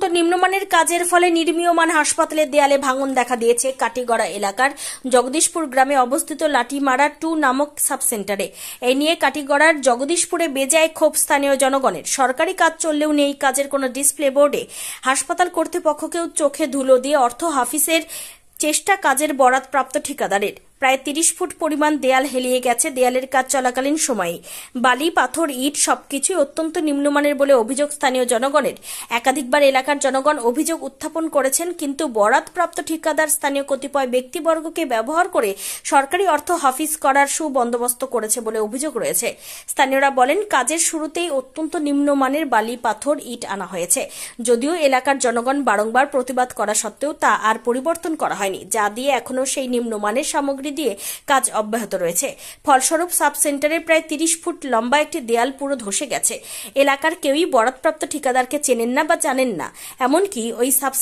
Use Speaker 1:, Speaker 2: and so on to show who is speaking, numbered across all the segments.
Speaker 1: অত্যন্ত নিম্নমানের কাজের ফলে নির্মীয়মান হাসপাতালের দেয়ালে ভাঙন দেখা দিয়েছে কাটিগড়া এলাকার জগদীশপুর গ্রামে অবস্থিত লাঠিমারা টু নামক সাবসেন্টারে এ নিয়ে কাটিগড়ার জগদীশপুরে বেজায় ক্ষোভ স্থানীয় জনগণের সরকারি কাজ চললেও নেই কাজের কোনো ডিসপ্লে বোর্ডে হাসপাতাল কর্তৃপক্ষকেও চোখে ধুলো দিয়ে অর্থ হাফিসের চেষ্টা কাজের বরাত প্রাপ্ত ঠিকাদারের প্রায় তিরিশ ফুট পরিমাণ দেয়াল হেলিয়ে গেছে দেয়ালের কাজ চলাকালীন সময়ে বালি পাথর ইট সবকিছু অত্যন্ত নিম্নমানের বলে অভিযোগ স্থানীয় জনগণের একাধিকবার এলাকার জনগণ অভিযোগ উত্থাপন করেছেন কিন্তু বরাদপ্রাপ্ত ঠিকাদার স্থানীয় কতিপয় ব্যক্তিবর্গকে ব্যবহার করে সরকারি অর্থ হাফিজ করার সুবন্দোবস্ত করেছে বলে অভিযোগ রয়েছে স্থানীয়রা বলেন কাজের শুরুতেই অত্যন্ত নিম্নমানের বালি পাথর ইট আনা হয়েছে যদিও এলাকার জনগণ বারংবার প্রতিবাদ করা সত্ত্বেও তা আর পরিবর্তন করা হয়নি যা দিয়ে এখনও সেই নিম্নমানের সামগ্রী ইত্যাদি দিয়ে কাজ অব্যাহত রয়েছে ফলস্বরূপ সাব সেন্টারের প্রায় তিরিশ ফুট লম্বা একটি দেয়াল পুরো ধসে গেছে এলাকার কেউই বরাদপ্রাপ্ত ঠিকাদারকে চেনেন না বা জানেন না এমনকি ওই সাব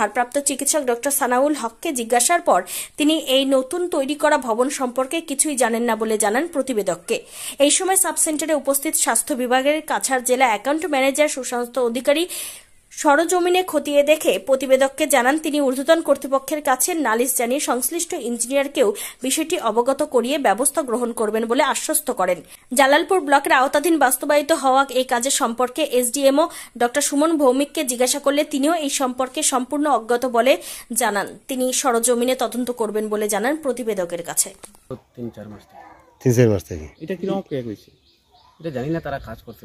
Speaker 1: ভারপ্রাপ্ত চিকিৎসক ডক্টর সানাউল হককে জিজ্ঞাসার পর তিনি এই নতুন তৈরি করা ভবন সম্পর্কে কিছুই জানেন না বলে জানান প্রতিবেদককে এই সময় সাব সেন্টারে উপস্থিত স্বাস্থ্য বিভাগের কাছাড় জেলা অ্যাকাউন্ট ম্যানেজার সুস্বাস্থ্য অধিকারী সরজমিনে খতিয়ে দেখে প্রতিবেদককে জানান তিনি ঊর্ধ্বতন কর্তৃপক্ষের কাছে নালিশ জানিয়ে সংশ্লিষ্ট ইঞ্জিনিয়ারকেও বিষয়টি অবগত করিয়ে ব্যবস্থা গ্রহণ করবেন বলে আশ্বস্ত করেন জালালপুর ব্লকের আওতাধীন বাস্তবায়িত হওয়া এই কাজের সম্পর্কে এসডিএমও ড সুমন ভৌমিককে জিজ্ঞাসা করলে তিনিও এই সম্পর্কে সম্পূর্ণ অজ্ঞত বলে জানান তিনি সরজমিনে তদন্ত করবেন বলে জানান প্রতিবেদকের কাছে
Speaker 2: এটা এটা তারা কাজ করতে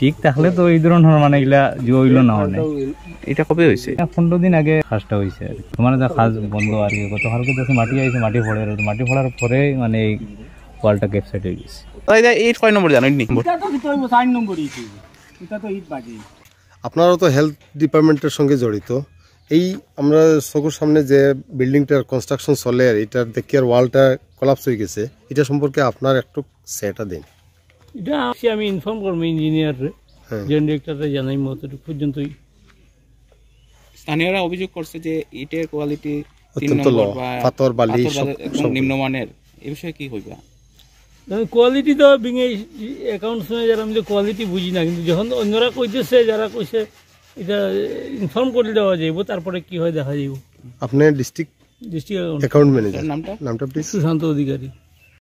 Speaker 2: ঠিক তাহলে তো এই ধরনের মানে এগুলা হইলো না মানে এটা কবে হয়েছে পনেরো দিন আগে খাসটা হয়েছে আর তোমার যা খাস বন্ধ আর কি গত কালকে তো মাটি আইছে মাটি ফলে মাটি ফলার পরে মানে এই ওয়ালটা কেপ সাইড হয়ে গেছে এইট কয় নম্বর জানো আপনারা তো হেলথ ডিপার্টমেন্টের সঙ্গে জড়িত এই আমরা চকুর সামনে যে বিল্ডিংটার কনস্ট্রাকশন চলে এটার আর ওয়ালটা কলাপস হয়ে গেছে এটা সম্পর্কে আপনার একটু সেটা দিন এটা আমি ইনফর্ম করবো ইঞ্জিনিয়াররে জেন হ্যাঁ। জানাই মতটুকু পর্যন্তই স্থানীয়রা অভিযোগ করছে যে ইটের কোয়ালিটি তো বিঙে শুনে যারা না কিন্তু যখন অন্যরা যারা এটা ইনফর্ম তারপরে কি হয় দেখা যাইব আপনার ডিস্ট্রিক্ট ডিস্ট্রিক্ট নামটা নামটা সুশান্ত অধিকারী